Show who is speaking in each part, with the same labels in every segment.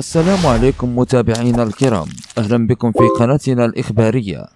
Speaker 1: السلام عليكم متابعينا الكرام أهلا بكم في قناتنا الإخبارية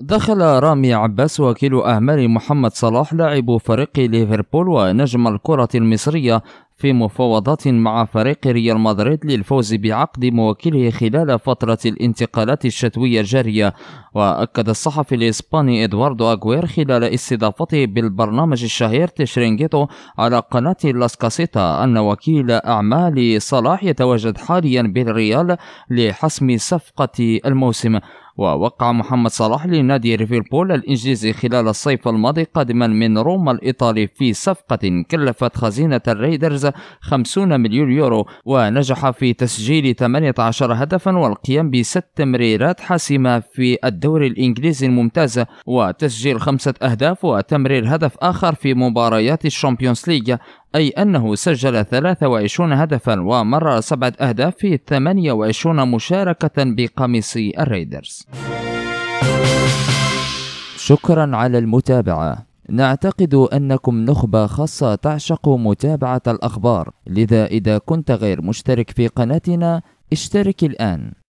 Speaker 1: دخل رامي عباس وكيل أعمال محمد صلاح لاعب فريق ليفربول ونجم الكرة المصرية في مفاوضات مع فريق ريال مدريد للفوز بعقد موكله خلال فترة الانتقالات الشتوية الجارية وأكد الصحفي الإسباني إدواردو أغوير خلال استضافته بالبرنامج الشهير تشرينجيتو على قناة لاسكاسيتا أن وكيل أعمال صلاح يتواجد حاليا بالريال لحسم صفقة الموسم ووقع محمد صلاح لنادي ليفربول الإنجليزي خلال الصيف الماضي قادما من روما الإيطالي في صفقة كلفت خزينة الريدرز 50 مليون يورو ونجح في تسجيل 18 هدفا والقيام بست تمريرات حاسمة في الدوري الإنجليزي الممتاز وتسجيل خمسة أهداف وتمرير هدف آخر في مباريات الشامبيونز ليج أي أنه سجل 23 هدفا ومرر سبعة أهداف في 28 مشاركة بقميص الريدرز شكرا على المتابعة نعتقد أنكم نخبة خاصة تعشق متابعة الأخبار لذا إذا كنت غير مشترك في قناتنا اشترك الآن